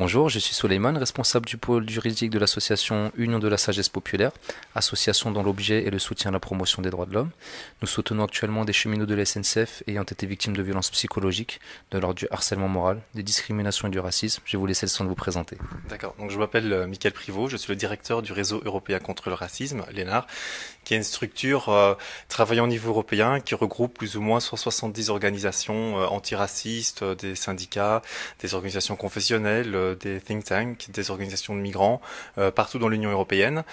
Bonjour, je suis Soleiman, responsable du pôle juridique de l'association Union de la Sagesse Populaire, association dont l'objet est le soutien à la promotion des droits de l'homme. Nous soutenons actuellement des cheminots de la SNCF ayant été victimes de violences psychologiques, de l'ordre du harcèlement moral, des discriminations et du racisme. Je vais vous laisser le soin de vous présenter. D'accord, donc je m'appelle euh, Michael Privot, je suis le directeur du réseau européen contre le racisme, Lénard qui est une structure euh, travaillant au niveau européen qui regroupe plus ou moins 170 organisations euh, antiracistes, euh, des syndicats, des organisations confessionnelles, des think tanks, des organisations de migrants partout dans l'Union européenne,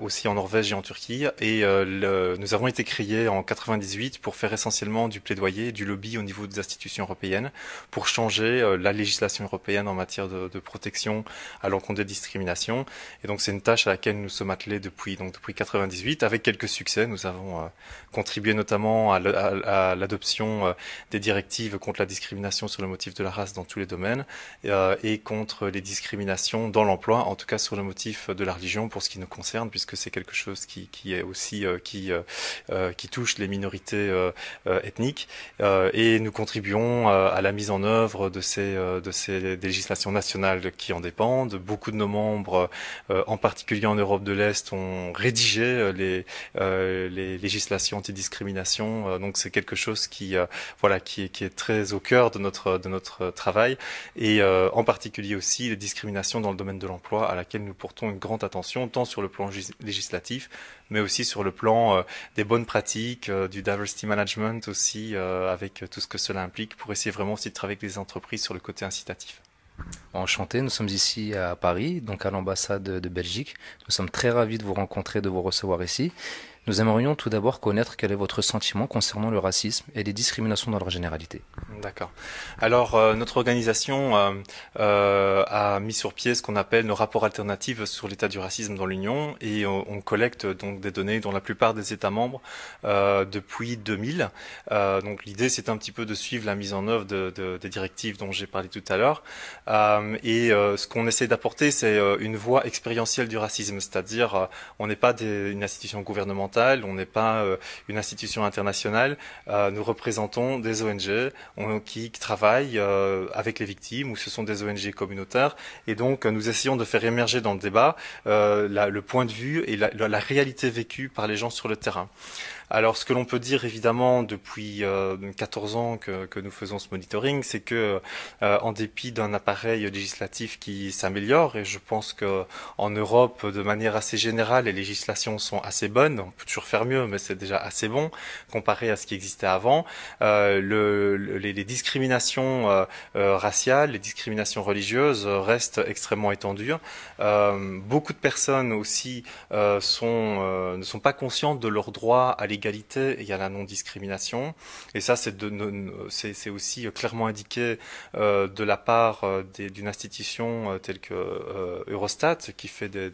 aussi en Norvège et en Turquie. Et nous avons été créés en 98 pour faire essentiellement du plaidoyer, du lobby au niveau des institutions européennes pour changer la législation européenne en matière de, protection à l'encontre des discriminations. Et donc c'est une tâche à laquelle nous sommes attelés depuis donc depuis 98 avec quelques succès, nous avons euh, contribué notamment à, l'adoption euh, des directives contre la discrimination sur le motif de la race dans tous les domaines euh, et contre les discriminations dans l'emploi, en tout cas sur le motif de la religion pour ce qui nous concerne, puisque c'est quelque chose qui, est aussi qui, qui touche les minorités ethniques. et nous contribuons à la mise en œuvre de ces, de ces législations nationales qui en dépendent. Beaucoup de nos membres, en particulier en Europe de l'Est, ont rédigé les les, euh, les législations antidiscrimination. Euh, donc c'est quelque chose qui, euh, voilà, qui, est très au cœur de notre, de notre travail et en particulier aussi les discriminations dans le domaine de l'emploi à laquelle nous portons une grande attention, tant sur le plan législatif, mais aussi sur le plan des bonnes pratiques, du diversity management aussi, avec tout ce que cela implique, pour essayer vraiment aussi de travailler avec les entreprises sur le côté incitatif. Enchanté, nous sommes ici à Paris, donc à l'ambassade de Belgique. Nous sommes très ravis de vous rencontrer, de vous recevoir ici. Nous aimerions tout d'abord connaître quel est votre sentiment concernant le racisme et les discriminations dans leur généralité. D'accord. Alors, euh, notre organisation euh, euh, a mis sur pied ce qu'on appelle nos rapports alternatifs sur l'état du racisme dans l'Union et on, collecte donc des données dans la plupart des États membres depuis 2000. donc, l'idée, c'est un petit peu de suivre la mise en œuvre des directives dont j'ai parlé tout à l'heure. et ce qu'on essaie d'apporter, c'est une voie expérientielle du racisme, c'est-à-dire on n'est pas des, une institution gouvernementale on n'est pas euh, une institution internationale, euh, nous représentons des ONG qui travaillent euh, avec les victimes ou ce sont des ONG communautaires et donc nous essayons de faire émerger dans le débat le point de vue et la réalité vécue par les gens sur le terrain. Alors ce que l'on peut dire évidemment depuis 14 euh, ans que, nous faisons ce monitoring, c'est que euh, en dépit d'un appareil législatif qui s'améliore, et je pense que en Europe de manière assez générale les législations sont assez bonnes, on peut toujours faire mieux, mais c'est déjà assez bon comparé à ce qui existait avant. Euh, le, les, discriminations raciales, les discriminations religieuses restent extrêmement étendues. beaucoup de personnes aussi sont, ne sont pas conscientes de leurs droits à l'égalité il et a la non-discrimination. Et ça, c'est aussi euh, clairement indiqué euh, de la part euh, d'une institution telle que Eurostat, qui fait des,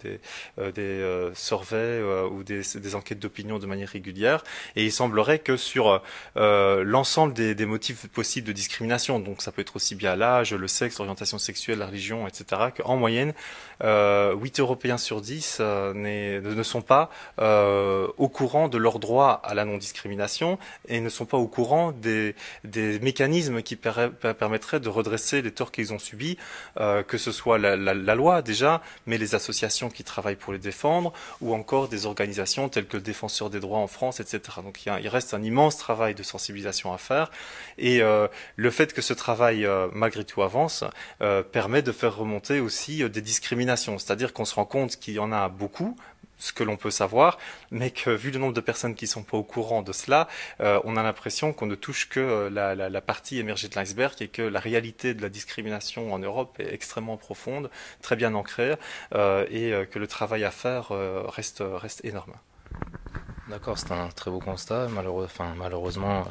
des, surveys ou des, enquêtes d'opinion de manière régulière. Et il semblerait que sur l'ensemble des, motifs possibles de discrimination, donc ça peut être aussi bien l'âge, le sexe, l'orientation sexuelle, la religion, etc., qu'en moyenne, 8 Européens sur 10 ne sont pas au courant de leurs droits à la non-discrimination et ne sont pas au courant des, mécanismes qui permettraient de redresser les torts qu'ils ont subis, euh, que ce soit la, loi déjà, mais les associations qui travaillent pour les défendre, ou encore des organisations telles que le Défenseur des droits en France, etc. Donc il, reste un immense travail de sensibilisation à faire, et euh, le fait que ce travail, euh, malgré tout, avance, permet de faire remonter aussi des discriminations, c'est-à-dire qu'on se rend compte qu'il y en a beaucoup, ce que l'on peut savoir, mais que vu le nombre de personnes qui sont pas au courant de cela, euh, on a l'impression qu'on ne touche que euh, la, partie émergée de l'iceberg et que la réalité de la discrimination en Europe est extrêmement profonde, très bien ancrée, euh, et que le travail à faire reste, énorme. D'accord, c'est un très beau constat. malheureusement,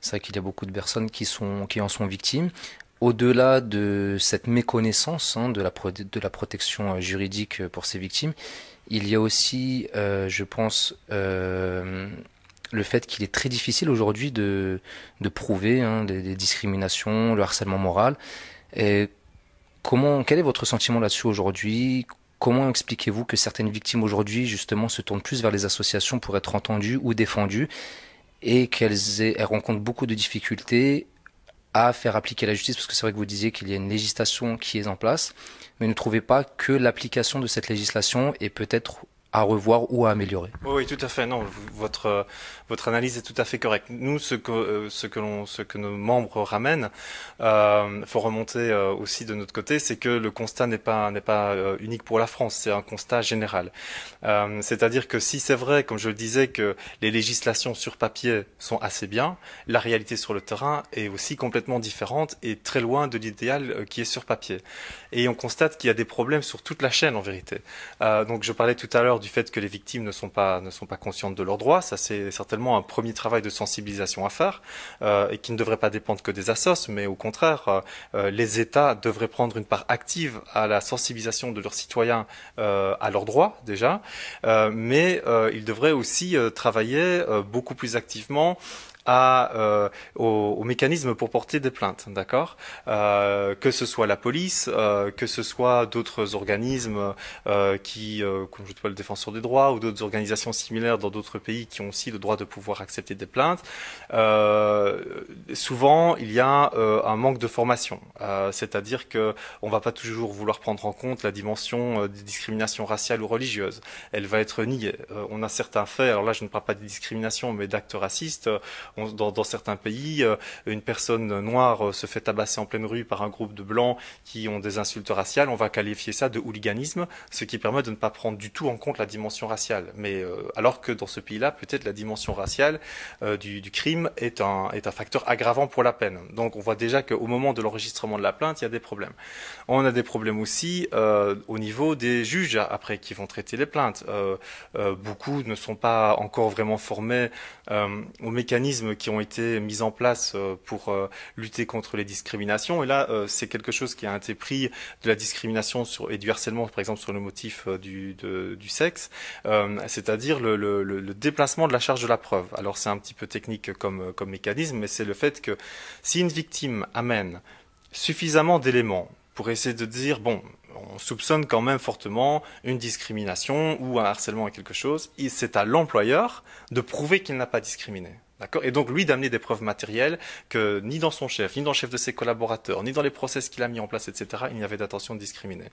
c'est vrai qu'il y a beaucoup de personnes qui, en sont victimes au-delà de cette méconnaissance hein, de, la protection juridique pour ces victimes, il y a aussi, euh, je pense, euh, le fait qu'il est très difficile aujourd'hui de, prouver hein, des discriminations, le harcèlement moral. Et comment, quel est votre sentiment là-dessus aujourd'hui Comment expliquez-vous que certaines victimes aujourd'hui, justement, se tournent plus vers les associations pour être entendues ou défendues et qu'elles rencontrent beaucoup de difficultés à faire appliquer la justice, parce que c'est vrai que vous disiez qu'il y a une législation qui est en place, mais ne trouvez pas que l'application de cette législation est peut-être à revoir ou à améliorer. Oui, tout à fait. Non, votre votre analyse est tout à fait correcte. Nous, ce que euh, ce que l'on ce que nos membres ramènent, euh, faut remonter euh, aussi de notre côté, c'est que le constat n'est pas n'est pas euh, unique pour la France. C'est un constat général. C'est-à-dire que si c'est vrai, comme je le disais, que les législations sur papier sont assez bien, la réalité sur le terrain est aussi complètement différente et très loin de l'idéal qui est sur papier. Et on constate qu'il y a des problèmes sur toute la chaîne en vérité. donc, je parlais tout à l'heure du fait que les victimes ne sont pas, ne sont pas conscientes de leurs droits. Ça, c'est certainement un premier travail de sensibilisation à faire euh, et qui ne devrait pas dépendre que des assos, mais au contraire, euh, euh, les États devraient prendre une part active à la sensibilisation de leurs citoyens à leurs droits déjà, mais ils devraient aussi travailler beaucoup plus activement à, euh, aux, mécanismes pour porter des plaintes, d'accord euh, Que ce soit la police, euh, que ce soit d'autres organismes euh, qui, euh, comme je pas le défenseur des droits ou d'autres organisations similaires dans d'autres pays qui ont aussi le droit de pouvoir accepter des plaintes. Euh, souvent, il y a un manque de formation, c'est-à-dire que on va pas toujours vouloir prendre en compte la dimension des discriminations raciales ou religieuses. Elle va être niée. on a certains faits. Alors là, je ne parle pas de discrimination, mais d'actes racistes dans, certains pays, euh, une personne noire euh, se fait tabasser en pleine rue par un groupe de blancs qui ont des insultes raciales, on va qualifier ça de hooliganisme, ce qui permet de ne pas prendre du tout en compte la dimension raciale. Mais euh, alors que dans ce pays-là, peut-être la dimension raciale du, crime est un, facteur aggravant pour la peine. Donc on voit déjà qu'au moment de l'enregistrement de la plainte, il y a des problèmes. On a des problèmes aussi au niveau des juges après qui vont traiter les plaintes. beaucoup ne sont pas encore vraiment formés au mécanisme qui ont été mis en place euh, pour euh, lutter contre les discriminations. Et là, euh, c'est quelque chose qui a été pris de la discrimination et du harcèlement, par exemple, sur le motif du, sexe, c'est-à-dire le, déplacement de la charge de la preuve. Alors c'est un petit peu technique comme, comme mécanisme, mais c'est le fait que si une victime amène suffisamment d'éléments pour essayer de dire, bon, on soupçonne quand même fortement une discrimination ou un harcèlement à quelque chose, c'est à l'employeur de prouver qu'il n'a pas discriminé. D'accord Et donc lui d'amener des preuves matérielles que ni dans son chef, ni dans le chef de ses collaborateurs, ni dans les process qu'il a mis en place, etc., il n'y avait d'attention discriminée.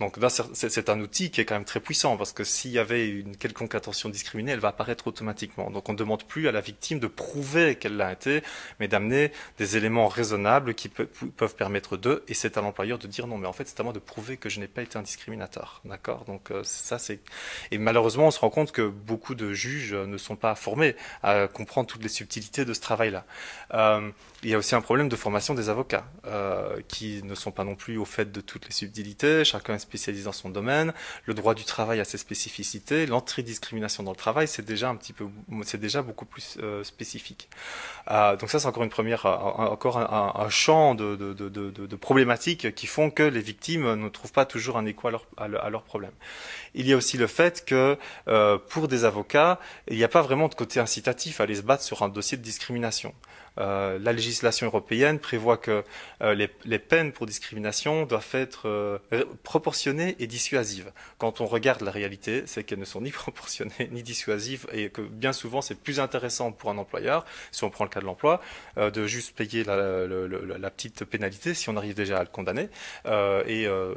Donc là, c'est un outil qui est quand même très puissant parce que s'il y avait une quelconque attention discriminée, elle va apparaître automatiquement. Donc on ne demande plus à la victime de prouver qu'elle l'a été, mais d'amener des éléments raisonnables qui peuvent permettre d'eux, et c'est à l'employeur de dire non, mais en fait c'est à moi de prouver que je n'ai pas été un discriminateur. D'accord Donc euh, ça c'est... Et malheureusement on se rend compte que beaucoup de juges ne sont pas formés à comprendre toutes les subtilités de ce travail-là. Euh, il y a aussi un problème de formation des avocats, euh, qui ne sont pas non plus au fait de toutes les subtilités, chacun est spécialisé dans son domaine, le droit du travail a ses spécificités, L'entrée discrimination dans le travail, c'est déjà un petit peu, c'est déjà beaucoup plus euh, spécifique. Euh, donc ça, c'est encore une première, encore un, champ de, problématiques qui font que les victimes ne trouvent pas toujours un écho à leurs leur, à problèmes. Il y a aussi le fait que euh, pour des avocats, il n'y a pas vraiment de côté incitatif à aller se battre sur un dossier de discrimination. la législation européenne prévoit que euh, les, peines pour discrimination doivent être euh, proportionnées et dissuasives. Quand on regarde la réalité, c'est qu'elles ne sont ni proportionnées ni dissuasives et que bien souvent c'est plus intéressant pour un employeur, si on prend le cas de l'emploi, euh, de juste payer la, petite pénalité si on arrive déjà à le condamner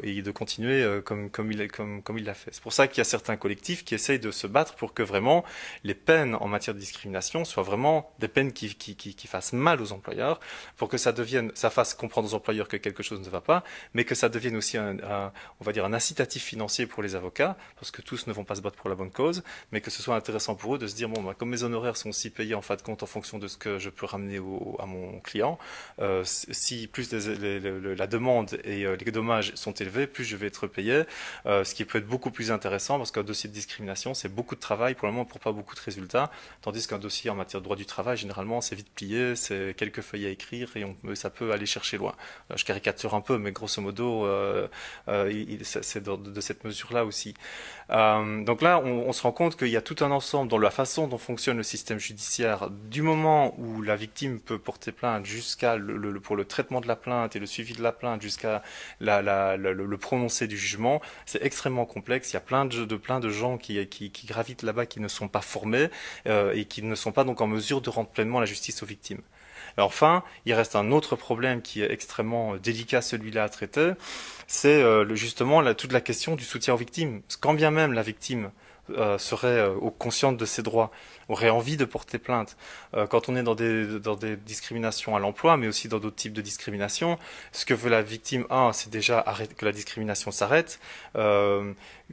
et, de continuer comme, comme il l'a comme, fait. C'est pour ça qu'il y a certains collectifs qui essayent de se battre pour que vraiment les peines en matière de discrimination soient vraiment des peines qui, qui fassent mal aux employeurs pour que ça devienne, ça fasse comprendre aux employeurs que quelque chose ne va pas, mais que ça devienne aussi un, on va dire un incitatif financier pour les avocats, parce que tous ne vont pas se battre pour la bonne cause, mais que ce soit intéressant pour eux de se dire bon, bah, comme mes honoraires sont aussi payés en fin de compte en fonction de ce que je peux ramener à mon client, euh, si plus la demande et euh, les dommages sont élevés, plus je vais être payé, euh, ce qui peut être beaucoup plus intéressant parce qu'un dossier de discrimination, c'est beaucoup de travail pour le moment pour pas beaucoup de résultats, tandis qu'un dossier en matière de droit du travail, généralement, c'est vite plié, c'est quelques à écrire et ça peut aller chercher loin. Euh, je caricature un peu, mais grosso modo, euh, euh, c'est de, cette mesure-là aussi. donc là, on, se rend compte qu'il y a tout un ensemble dans la façon dont fonctionne le système judiciaire, du moment où la victime peut porter plainte jusqu'à pour le traitement de la plainte et le suivi de la plainte jusqu'à le, prononcé du jugement, c'est extrêmement complexe. Il y a plein de, gens qui, qui gravitent là-bas qui ne sont pas formés et qui ne sont pas donc en mesure de rendre pleinement la justice aux victimes enfin, il reste un autre problème qui est extrêmement euh, délicat, celui-là à traiter, c'est euh, justement toute la question du soutien aux victimes. Quand bien même la victime serait euh, euh consciente de ses droits, aurait envie de porter plainte. Euh, quand on est dans des, dans des discriminations à l'emploi, mais aussi dans d'autres types de discriminations, ce que veut la victime, un, c'est déjà que la discrimination s'arrête, euh,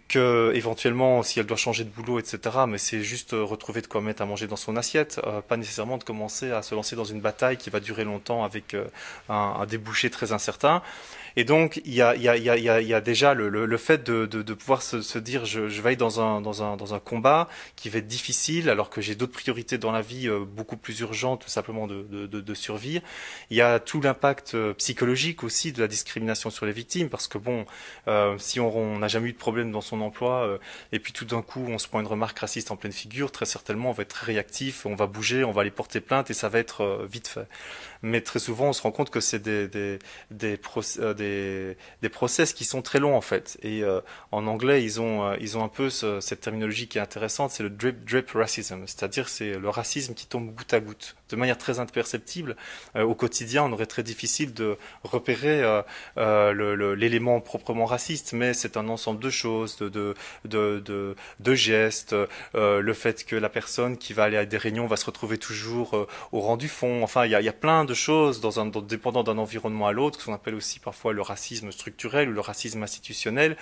que éventuellement, si elle doit changer de boulot, etc., mais c'est juste retrouver de quoi mettre à manger dans son assiette, pas nécessairement de commencer à se lancer dans une bataille qui va durer longtemps avec un débouché très incertain. Et donc, il y a, y a, y a, y a déjà le, le, le fait de, de, de, pouvoir se, se dire je, je, vais dans un, dans, un, dans un combat qui va être difficile alors que j'ai d'autres priorités dans la vie euh, beaucoup plus urgentes, tout simplement de, de, de, de survie. Il y a tout l'impact euh, psychologique aussi de la discrimination sur les victimes parce que bon, euh, si on n'a jamais eu de problème dans son emploi et puis tout d'un coup on se prend une remarque raciste en pleine figure, très certainement on va être réactif, on va bouger, on va aller porter plainte et ça va être vite fait. Mais très souvent on se rend compte que c'est des, des, des, procès, des des, process qui sont très longs en fait. Et euh, en anglais, ils ont, euh, ils ont un peu cette terminologie qui est intéressante, c'est le drip drip racism, c'est-à-dire c'est le racisme qui tombe goutte à goutte, de manière très imperceptible. Euh, au quotidien, on aurait très difficile de repérer l'élément proprement raciste, mais c'est un ensemble de choses, de, de, de, gestes, le fait que la personne qui va aller à des réunions va se retrouver toujours au rang du fond. Enfin, il y a, y a, plein de choses dans un, dépendant d'un environnement à l'autre, qu'on appelle aussi parfois le racisme structurel ou le racisme institutionnel,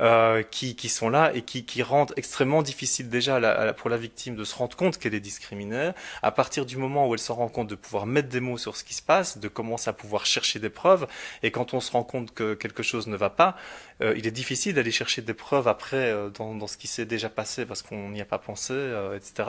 euh, qui, qui, sont là et qui, qui rendent extrêmement difficile déjà pour la victime de se rendre compte qu'elle est discriminée. À partir du moment où elle s'en rend compte, de pouvoir mettre des mots sur ce qui se passe, de commencer à pouvoir chercher des preuves. Et quand on se rend compte que quelque chose ne va pas, euh, il est difficile d'aller chercher des preuves après euh, dans, dans, ce qui s'est déjà passé parce qu'on n'y a pas pensé, euh, etc.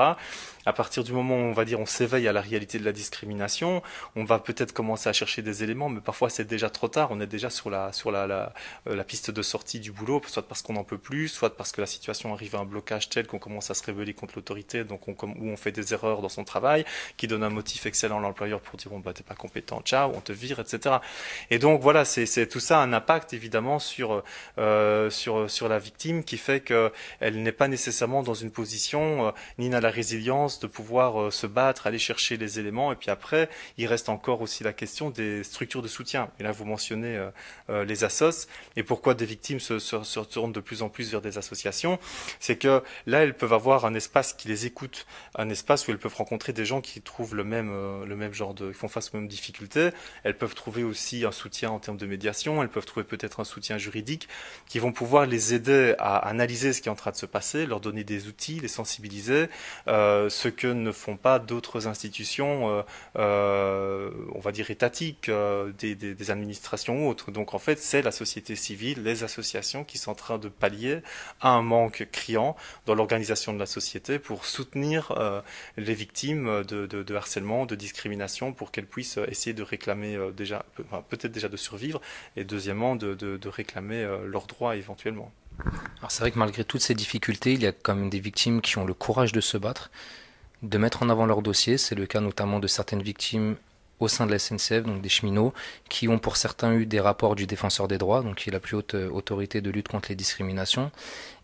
À partir du moment où on va dire on s'éveille à la réalité de la discrimination, on va peut-être commencer à chercher des éléments, mais parfois c'est déjà trop tard, on est déjà sur la, sur la, la, euh, piste de sortie du boulot, soit parce qu'on n'en peut plus, soit parce que la situation arrive à un blocage tel qu'on commence à se révéler contre l'autorité, donc on, comme, où on fait des erreurs dans son travail, qui donne un motif excellent à l'employeur pour dire bon bah t'es pas compétent, ciao, on te vire, etc. Et donc voilà, c'est tout ça un impact évidemment sur euh, sur, sur la victime qui fait qu'elle n'est pas nécessairement dans une position euh, ni dans la résilience de pouvoir euh, se battre, aller chercher les éléments. Et puis après, il reste encore aussi la question des structures de soutien. Et là, vous mentionnez les assos. Et pourquoi des victimes se, se, tournent de plus en plus vers des associations C'est que là, elles peuvent avoir un espace qui les écoute, un espace où elles peuvent rencontrer des gens qui trouvent le même, le même genre de, qui font face aux mêmes difficultés. Elles peuvent trouver aussi un soutien en termes de médiation, elles peuvent trouver peut-être un soutien juridique, qui vont pouvoir les aider à analyser ce qui est en train de se passer, leur donner des outils, les sensibiliser, euh, ce que ne font pas d'autres institutions, euh, euh, on va dire étatiques, des, administrations ou autres. Donc en fait, c'est la société civile, les associations qui sont en train de pallier à un manque criant dans l'organisation de la société pour soutenir les victimes de, harcèlement, de discrimination, pour qu'elles puissent essayer de réclamer déjà, peut-être déjà de survivre, et deuxièmement de réclamer euh, leurs droits éventuellement. Alors c'est vrai que malgré toutes ces difficultés, il y a quand même des victimes qui ont le courage de se battre, de mettre en avant leur dossier. C'est le cas notamment de certaines victimes au sein de la SNCF, donc des cheminots, qui ont pour certains eu des rapports du défenseur des droits, donc qui est la plus haute euh, autorité de lutte contre les discriminations.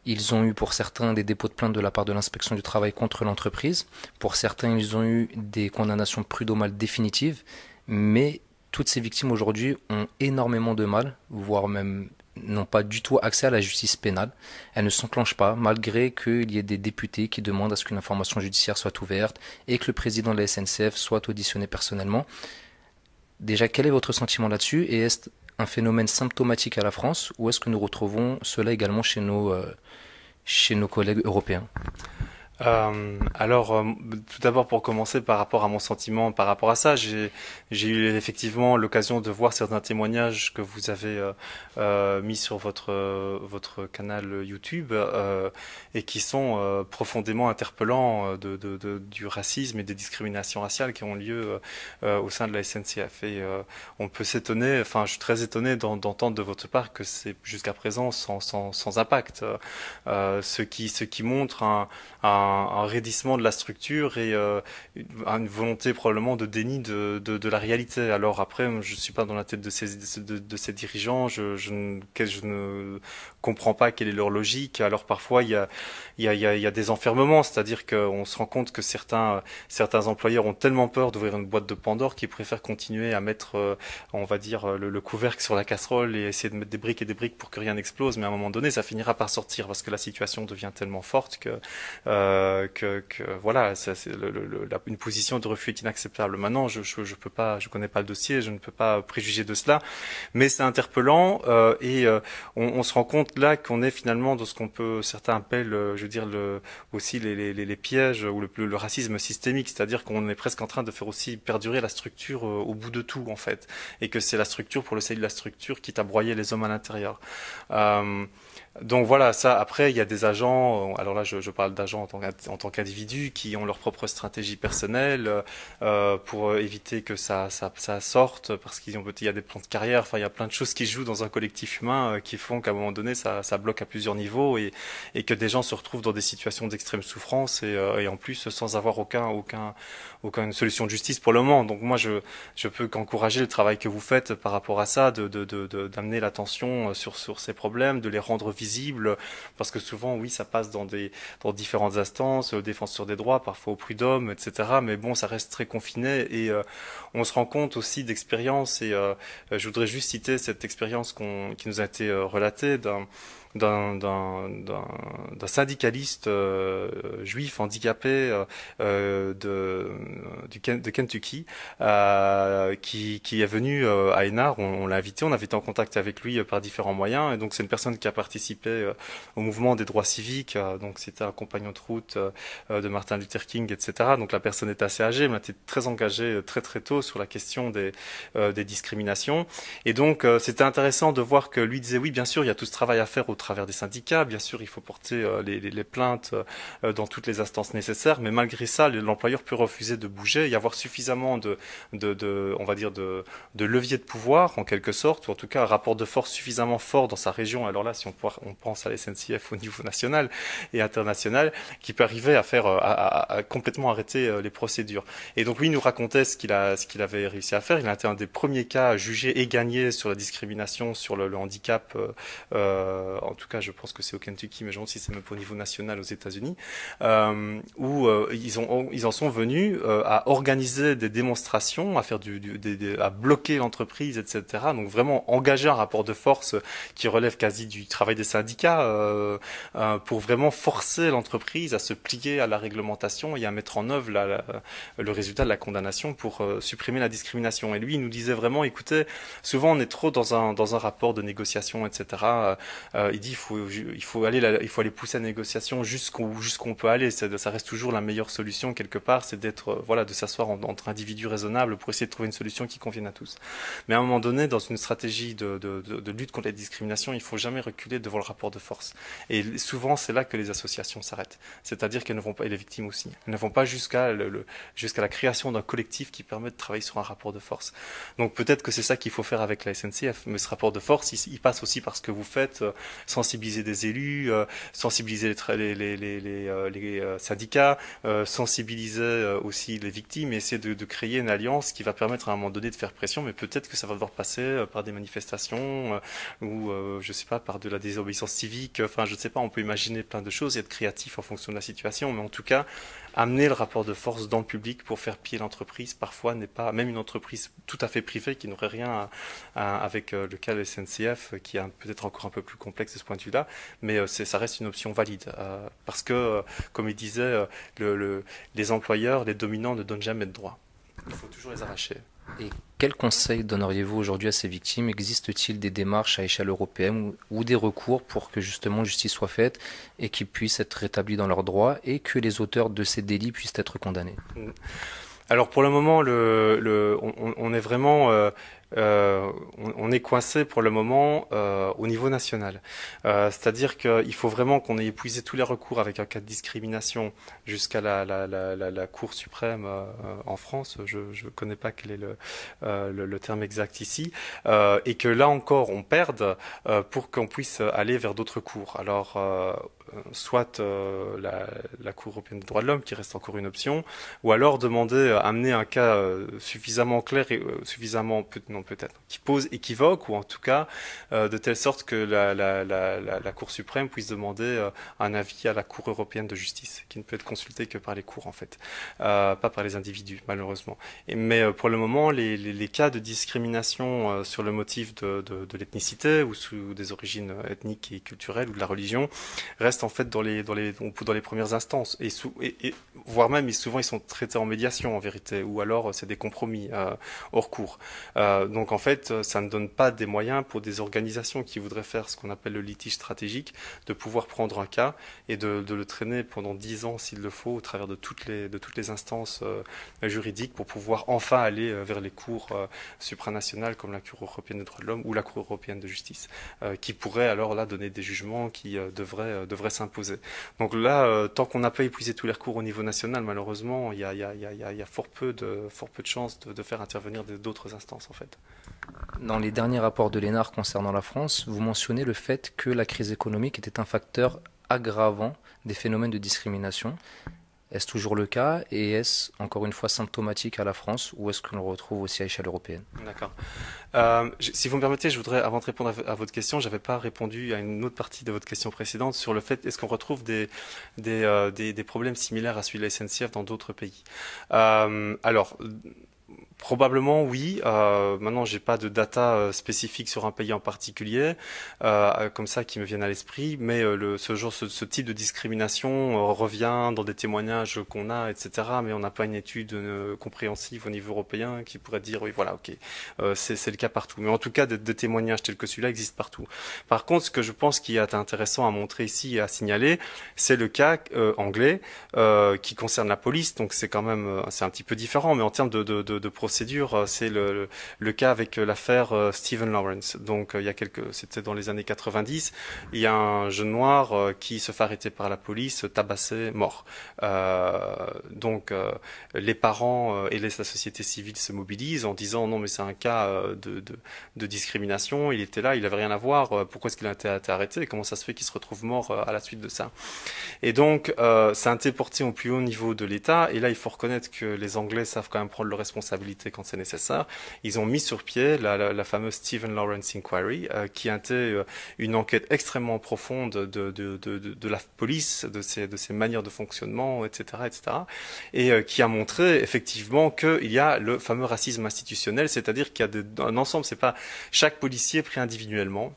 Ils ont eu pour certains des dépôts de plainte de la part de l'inspection du travail contre l'entreprise. Pour certains, ils ont eu des condamnations prud'homales définitives. Mais toutes ces victimes aujourd'hui ont énormément de mal, voire même n'ont pas du tout accès à la justice pénale. Elle ne s'enclenche pas, malgré qu'il y ait des députés qui demandent à ce qu'une information judiciaire soit ouverte et que le président de la SNCF soit auditionné personnellement. Déjà, quel est votre sentiment là-dessus Et est-ce un phénomène symptomatique à la France ou est-ce que nous retrouvons cela également chez nos, euh, chez nos collègues européens euh, alors, euh, tout d'abord pour commencer par rapport à mon sentiment, par rapport à ça, j'ai eu effectivement l'occasion de voir certains témoignages que vous avez euh, euh mis sur votre euh, votre canal YouTube et qui sont profondément interpellants de, de, de, du racisme et des discriminations raciales qui ont lieu au sein de la SNCF. Et on peut s'étonner, enfin, je suis très étonné d'entendre de votre part que c'est jusqu'à présent sans, sans, sans impact, ce qui ce qui montre un, un un, raidissement de la structure et euh, une volonté probablement de déni de, de, de, la réalité. Alors après, je suis pas dans la tête de ces, de, de ces dirigeants, je, je, ne, je ne comprends pas quelle est leur logique. Alors parfois, il y a, il y a, il y a des enfermements, c'est-à-dire qu'on se rend compte que certains, certains employeurs ont tellement peur d'ouvrir une boîte de Pandore qu'ils préfèrent continuer à mettre, euh, on va dire, le, le, couvercle sur la casserole et essayer de mettre des briques et des briques pour que rien n'explose. Mais à un moment donné, ça finira par sortir parce que la situation devient tellement forte que... Euh, euh, que, voilà, c'est une position de refus est inacceptable. Maintenant, je, ne peux pas, je connais pas le dossier, je ne peux pas préjuger de cela, mais c'est interpellant euh, et euh, on, se rend compte là qu'on est finalement dans ce qu'on peut certains appellent, je veux dire aussi les, pièges ou le, racisme systémique, c'est-à-dire qu'on est presque en train de faire aussi perdurer la structure au bout de tout en fait, et que c'est la structure pour le seuil de la structure qui t'a broyé les hommes à l'intérieur. Donc voilà, ça, après, il y a des agents, euh, alors là je, je parle d'agents en tant qu'individus, qui ont leur propre stratégie personnelle euh, pour éviter que ça, ça, ça sorte, parce qu'il y a des plans de carrière, enfin il y a plein de choses qui jouent dans un collectif humain euh, qui font qu'à un moment donné ça, ça bloque à plusieurs niveaux et, et que des gens se retrouvent dans des situations d'extrême souffrance et, euh, et, en plus sans avoir aucun, aucun, aucune solution de justice pour le moment. Donc moi je, je peux qu'encourager le travail que vous faites par rapport à ça, d'amener de, de, de, l'attention sur, sur ces problèmes, de les rendre visible, parce que souvent, oui, ça passe dans, des, dans différentes instances, euh, défenseur des droits, parfois au prud'homme, etc. Mais bon, ça reste très confiné et euh, on se rend compte aussi d'expériences. Et euh, je voudrais juste citer cette expérience qui nous a été relatée d'un d'un, syndicaliste euh, juif handicapé euh, euh de, euh, du, de Kentucky euh, qui, qui, est venu à Hénard. On, l'a invité, on avait été en contact avec lui par différents moyens. Et donc c'est une personne qui a participé au mouvement des droits civiques. donc c'était un compagnon de route de Martin Luther King, etc. Donc la personne est assez âgée, mais elle était très engagée très très tôt sur la question des, des discriminations. Et donc c'était intéressant de voir que lui disait oui, bien sûr, il y a tout ce travail à faire autour travers des syndicats. Bien sûr, il faut porter euh, les, plaintes euh, dans toutes les instances nécessaires, mais malgré ça, l'employeur peut refuser de bouger et avoir suffisamment de, de, de on va dire, de, de levier de pouvoir, en quelque sorte, ou en tout cas un rapport de force suffisamment fort dans sa région. Alors là, si on, on pense à l'SNCF SNCF au niveau national et international, qui peut arriver à faire, euh, à, complètement arrêter les procédures. Et donc, lui, nous racontait ce qu'il a, ce qu'il avait réussi à faire. Il a été un des premiers cas jugés et gagnés sur la discrimination, sur le, handicap euh, en tout cas je pense que c'est au Kentucky, mais je si c'est même au niveau national aux États-Unis, euh, où euh, ils, ont, ils en sont venus euh, à organiser des démonstrations, à faire du, à bloquer l'entreprise, etc. Donc vraiment engager un rapport de force qui relève quasi du travail des syndicats pour vraiment forcer l'entreprise à se plier à la réglementation et à mettre en œuvre le résultat de la condamnation pour supprimer la discrimination. Et lui, il nous disait vraiment, écoutez, souvent on est trop dans un, dans un rapport de négociation, etc dit, il faut, il faut aller, pousser la négociation jusqu'où on peut aller. Ça, reste toujours la meilleure solution quelque part, c'est d'être, euh, voilà, de s'asseoir entre individus raisonnables pour essayer de trouver une solution qui convienne à tous. Mais à un moment donné, dans une stratégie de, lutte contre la discrimination, il faut jamais reculer devant le rapport de force. Et souvent, c'est là que les associations s'arrêtent. C'est-à-dire qu'elles ne vont pas, et les victimes aussi, elles ne vont pas jusqu'à jusqu'à la création d'un collectif qui permet de travailler sur un rapport de force. Donc peut-être que c'est ça qu'il faut faire avec la SNCF, mais ce rapport de force, il, il passe aussi par ce que vous faites euh, sensibiliser des élus, euh, sensibiliser les, syndicats, sensibiliser aussi les victimes et essayer de, de, créer une alliance qui va permettre à un moment donné de faire pression, mais peut-être que ça va devoir passer euh, par des manifestations euh, ou, je sais pas, par de la désobéissance civique. Enfin, je ne sais pas, on peut imaginer plein de choses et être créatif en fonction de la situation, mais en tout cas, amener le rapport de force dans le public pour faire pied l'entreprise, parfois n'est pas, même une entreprise tout à fait privée qui n'aurait rien avec euh, le cas de SNCF, euh, qui est peut-être encore un peu plus complexe de ce point de vue-là, mais euh, ça reste une option valide. parce que, comme il disait, les employeurs, les dominants ne donnent jamais de droits. Il faut toujours les arracher. Et quel conseil donneriez-vous aujourd'hui à ces victimes Existe-t-il des démarches à échelle européenne ou, ou, des recours pour que justement justice soit faite et qu'ils puissent être rétablis dans leurs droits et que les auteurs de ces délits puissent être condamnés mm. Alors pour le moment, le, on, on, est vraiment... Euh, euh, on, est coincé pour le moment euh, au niveau national. C'est-à-dire qu'il faut vraiment qu'on ait épuisé tous les recours avec un cas de discrimination jusqu'à la, la, la, la, Cour suprême en France. Je ne connais pas quel est le, le terme exact ici. et que là encore, on perde pour qu'on puisse aller vers d'autres cours. Alors euh, soit euh, la, Cour européenne des droits de l'homme, qui reste encore une option, ou alors demander, euh, amener un cas suffisamment clair et suffisamment, non peut-être, qui pose équivoque, ou en tout cas de telle sorte que la, la, la Cour suprême puisse demander un avis à la Cour européenne de justice, qui ne peut être consultée que par les cours en fait, pas par les individus malheureusement. mais pour le moment, les, cas de discrimination sur le motif de, de l'ethnicité ou sous des origines ethniques et culturelles ou de la religion restent en fait dans les, dans les, dans les premières instances, et, voire même souvent ils sont traités en médiation en vérité, ou alors c'est des compromis euh, hors cours. Euh, donc en fait, ça ne donne pas des moyens pour des organisations qui voudraient faire ce qu'on appelle le litige stratégique, de pouvoir prendre un cas et de, le traîner pendant dix ans s'il le faut, au travers de toutes les, de toutes les instances euh, juridiques, pour pouvoir enfin aller vers les cours supranationales comme la Cour européenne des droits de l'homme ou la Cour européenne de justice, qui pourraient alors là donner des jugements qui devraient, devraient s'imposer. Donc là, euh, tant qu'on n'a pas épuisé tous les recours au niveau national, malheureusement, il y a, fort peu de, chances de, faire intervenir d'autres instances, en fait. Dans les derniers rapports de l'ENAR concernant la France, vous mentionnez le fait que la crise économique était un facteur aggravant des phénomènes de discrimination. Est-ce toujours le cas et est-ce encore une fois symptomatique à la France ou est-ce que l'on retrouve aussi à échelle européenne D'accord. Euh, si vous me permettez, je voudrais, avant de répondre à, votre question, je n'avais pas répondu à une autre partie de votre question précédente sur le fait est-ce qu'on retrouve des, des, euh, des, problèmes similaires à celui de la SNCF dans d'autres pays. Euh, alors Probablement oui. Euh, maintenant, j'ai pas de data euh, spécifique sur un pays en particulier, euh, comme ça qui me viennent à l'esprit. Mais euh, ce genre, ce, type de discrimination revient dans des témoignages qu'on a, etc. Mais on n'a pas une étude compréhensive au niveau européen qui pourrait dire oui, voilà, ok, c'est le cas partout. Mais en tout cas, des, témoignages tels que celui-là existent partout. Par contre, ce que je pense qui est intéressant à montrer ici et à signaler, c'est le cas anglais qui concerne la police. Donc c'est quand même, c'est un petit peu différent, mais en termes de, de, de, de c'est dur, euh, c'est le, cas avec euh, l'affaire euh, Stephen Lawrence. Donc il y a quelques, c'était dans les années 90. Il y a un jeune noir qui se fait arrêter par la police, tabassé, mort. donc les parents et la société civile se mobilisent en disant non mais c'est un cas de, discrimination. Il était là, il n'avait rien à voir. Pourquoi est-ce qu'il a été, arrêté Comment ça se fait qu'il se retrouve mort à la suite de ça Et donc c'est un porté au plus haut niveau de l'État. Et là il faut reconnaître que les Anglais savent quand même prendre leurs responsabilités quand c'est nécessaire. Ils ont mis sur pied la, fameuse Stephen Lawrence Inquiry, euh, qui était euh, une enquête extrêmement profonde de, la police, de ses, manières de fonctionnement, etc., etc., et euh, qui a montré effectivement qu'il y a le fameux racisme institutionnel, c'est-à-dire qu'il y a un ensemble, c'est pas chaque policier pris individuellement,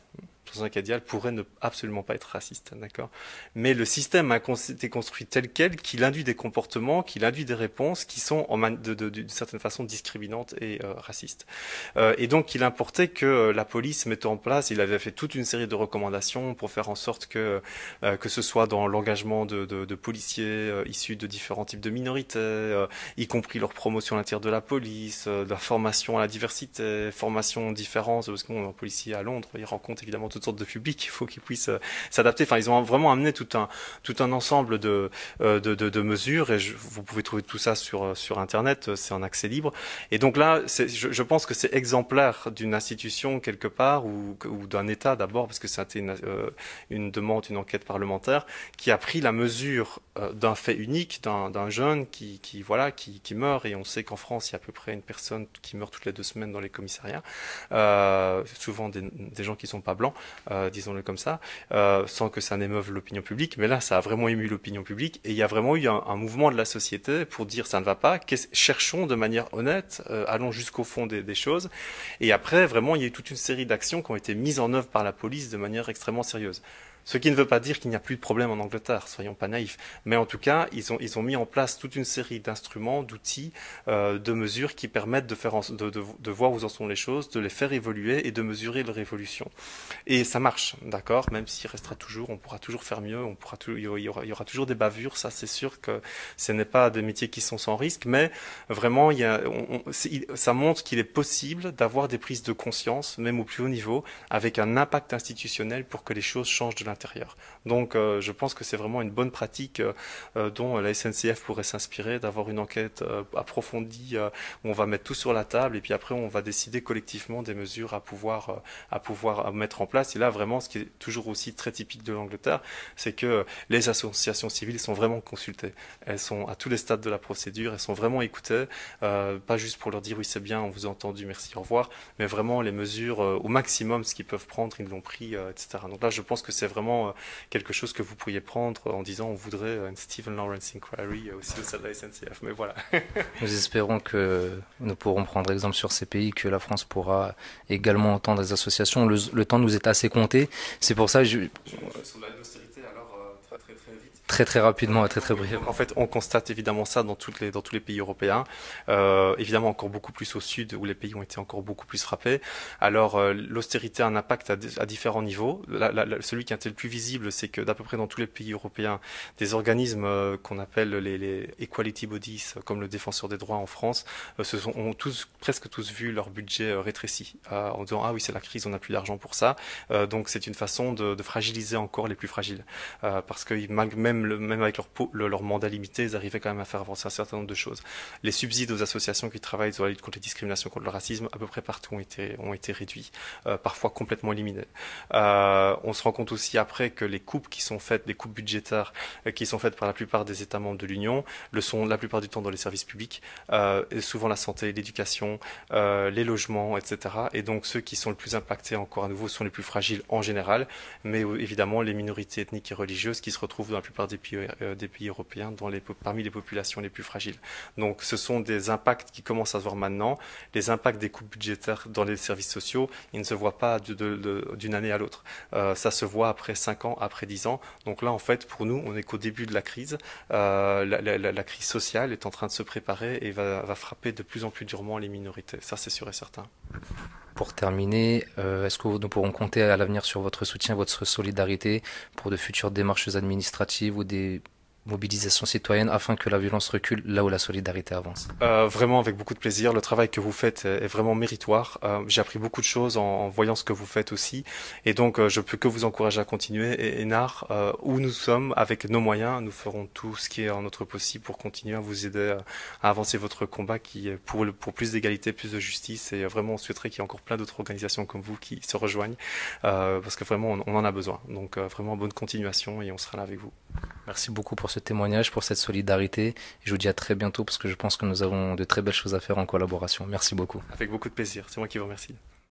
chanson pourrait ne absolument pas être raciste, d'accord Mais le système a été construit tel quel qu'il induit des comportements, qu'il induit des réponses qui sont d'une certaine façon discriminantes et euh, racistes. Euh, et donc il importait que euh, la police mette en place, il avait fait toute une série de recommandations pour faire en sorte que que ce soit dans l'engagement de, policiers issus de différents types de minorités, y compris leur promotion à l'intérieur de la police, de la formation à la diversité, formation différence, parce qu'on est policier à Londres, il rencontre évidemment toutes de public, Il faut qu'ils puissent euh, s'adapter. Enfin, ils ont vraiment amené tout un tout un ensemble de euh, de, de, mesures et vous pouvez trouver tout ça sur euh, sur internet. C'est en accès libre. Et donc là, je, je pense que c'est exemplaire d'une institution quelque part ou, d'un État d'abord parce que c'était une, une demande, une enquête parlementaire qui a pris la mesure d'un fait unique, d'un jeune qui, qui voilà qui, qui meurt et on sait qu'en France il y a à peu près une personne qui meurt toutes les deux semaines dans les commissariats, souvent des, des, gens qui sont pas blancs. Euh, disons-le comme ça, euh, sans que ça n'émeuve l'opinion publique. Mais là, ça a vraiment ému l'opinion publique et il y a vraiment eu un, mouvement de la société pour dire ça ne va pas, cherchons de manière honnête, euh, allons jusqu'au fond des, des, choses. Et après, vraiment, il y a eu toute une série d'actions qui ont été mises en œuvre par la police de manière extrêmement sérieuse. Ce qui ne veut pas dire qu'il n'y a plus de problème en Angleterre, soyons pas naïfs. Mais en tout cas, ils ont, ils ont mis en place toute une série d'instruments, d'outils, euh, de mesures qui permettent de, faire de, de, voir où en sont les choses, de les faire évoluer et de mesurer leur évolution. Et ça marche, d'accord Même s'il restera toujours, on pourra toujours faire mieux, on pourra tout, il, y aura, toujours des bavures, ça c'est sûr que ce n'est pas des métiers qui sont sans risque, mais vraiment, il y a, ça montre qu'il est possible d'avoir des prises de conscience, même au plus haut niveau, avec un impact institutionnel pour que les choses changent de la intérieur. Donc euh, je pense que c'est vraiment une bonne pratique euh, euh, dont la SNCF pourrait s'inspirer, d'avoir une enquête approfondie où on va mettre tout sur la table et puis après on va décider collectivement des mesures à pouvoir, à pouvoir mettre en place. Et là vraiment ce qui est toujours aussi très typique de l'Angleterre, c'est que les associations civiles sont vraiment consultées. Elles sont à tous les stades de la procédure, elles sont vraiment écoutées, pas juste pour leur dire oui c'est bien, on vous a entendu, merci, au revoir, mais vraiment les mesures au maximum, ce qu'ils peuvent prendre, ils l'ont pris, etc. Donc là je pense que c'est vraiment euh, quelque chose que vous pourriez prendre euh, en disant on voudrait euh, une Stephen Lawrence Inquiry aussi au sein de la SNCF. Mais voilà. nous espérons que nous pourrons prendre exemple sur ces pays, que la France pourra également entendre des associations. Le, temps nous est assez compté. C'est pour ça je très très rapidement et très très brièvement. En fait, on constate évidemment ça dans, toutes les, dans tous les pays européens. Euh, évidemment, encore beaucoup plus au sud où les pays ont été encore beaucoup plus frappés. Alors, euh, l'austérité a un impact à, différents niveaux. La, celui qui a été le plus visible, c'est que d'à peu près dans tous les pays européens, des organismes euh, qu'on appelle les, les, equality bodies, comme le défenseur des droits en France, euh, se sont, ont tous, presque tous vu leur budget rétréci ah, en disant ah oui c'est la crise, on n'a plus d'argent pour ça. donc c'est une façon de, de, fragiliser encore les plus fragiles parce que même même, avec leur, mandat limité, ils arrivaient quand même à faire avancer un certain nombre de choses. Les subsides aux associations qui travaillent sur la lutte contre les discriminations, contre le racisme, à peu près partout ont été, ont réduits, euh, parfois complètement éliminés. Euh, on se rend compte aussi après que les coupes qui sont faites, des coupes budgétaires euh, qui sont faites par la plupart des États membres de l'Union, le sont la plupart du temps dans les services publics, souvent la santé, l'éducation, les logements, etc. Et donc ceux qui sont le plus impactés encore à nouveau sont les plus fragiles en général, mais évidemment les minorités ethniques et religieuses qui se retrouvent dans la plupart euh, des pays, européens dans les, parmi les populations les plus fragiles. Donc ce sont des impacts qui commencent à se voir maintenant. Les impacts des coupes budgétaires dans les services sociaux, ils ne se voient pas d'une année à l'autre. Euh, ça se voit après 5 ans, après 10 ans. Donc là, en fait, pour nous, on n'est qu'au début de la crise. Euh, la, crise sociale est en train de se préparer et va frapper de plus en plus durement les minorités. Ça, c'est sûr et certain. Pour terminer, euh, est-ce que nous pourrons compter à l'avenir sur votre soutien, votre solidarité pour de futures démarches administratives ou des mobilisation citoyenne afin que la violence recule là où la solidarité avance. Euh, vraiment avec beaucoup de plaisir, le travail que vous faites est vraiment méritoire. Euh, J'ai appris beaucoup de choses en, en, voyant ce que vous faites aussi, et donc euh, je peux que vous encourager à continuer. Et Enar, euh, où nous sommes avec nos moyens, nous ferons tout ce qui est en notre possible pour continuer à vous aider à avancer votre combat qui est pour, le, pour plus d'égalité, plus de justice. Et vraiment, on souhaiterait qu'il y ait encore plein d'autres organisations comme vous qui se rejoignent, euh, parce que vraiment on, en a besoin. Donc euh, vraiment bonne continuation et on sera là avec vous. Merci beaucoup pour ce témoignage, pour cette solidarité. Et je vous dis à très bientôt parce que je pense que nous avons de très belles choses à faire en collaboration. Merci beaucoup. Avec beaucoup de plaisir. C'est moi qui vous remercie.